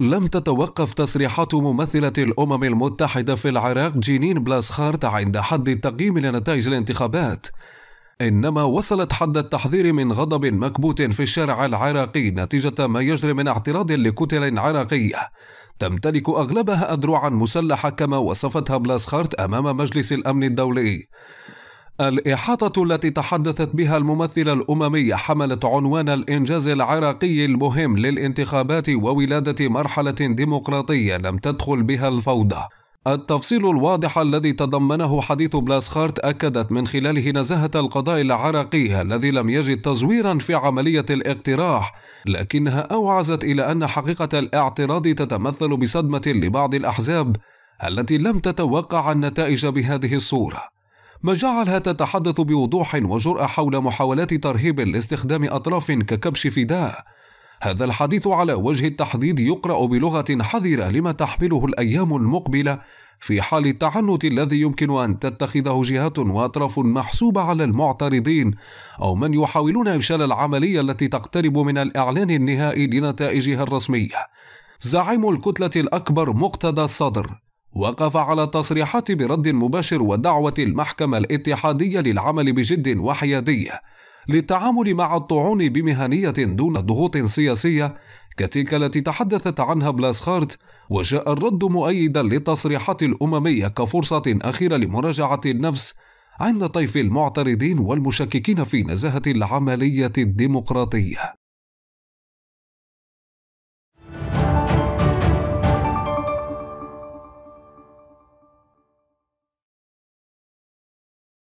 لم تتوقف تصريحات ممثلة الأمم المتحدة في العراق جينين بلاسخارت عند حد التقييم لنتائج الانتخابات إنما وصلت حد التحذير من غضب مكبوت في الشارع العراقي نتيجة ما يجري من اعتراض لكتل عراقية تمتلك أغلبها أدرعا مسلحة كما وصفتها بلاسخارت أمام مجلس الأمن الدولي الإحاطة التي تحدثت بها الممثلة الأممية حملت عنوان الإنجاز العراقي المهم للانتخابات وولادة مرحلة ديمقراطية لم تدخل بها الفوضى. التفصيل الواضح الذي تضمنه حديث بلاسخارت أكدت من خلاله نزاهة القضاء العراقي الذي لم يجد تزويرا في عملية الاقتراح لكنها أوعزت إلى أن حقيقة الاعتراض تتمثل بصدمة لبعض الأحزاب التي لم تتوقع النتائج بهذه الصورة ما جعلها تتحدث بوضوح وجرأة حول محاولات ترهيب لاستخدام أطراف ككبش فداء هذا الحديث على وجه التحديد يقرأ بلغة حذرة لما تحمله الأيام المقبلة في حال التعنت الذي يمكن أن تتخذه جهات وأطراف محسوبة على المعترضين أو من يحاولون إفشال العملية التي تقترب من الإعلان النهائي لنتائجها الرسمية زعيم الكتلة الأكبر مقتدى الصدر وقف على التصريحات برد مباشر ودعوة المحكمة الاتحادية للعمل بجد وحيادية للتعامل مع الطعون بمهنية دون ضغوط سياسية كتلك التي تحدثت عنها بلاسخارت وجاء الرد مؤيدا للتصريحات الأممية كفرصة أخيرة لمراجعة النفس عند طيف المعترضين والمشككين في نزاهة العملية الديمقراطية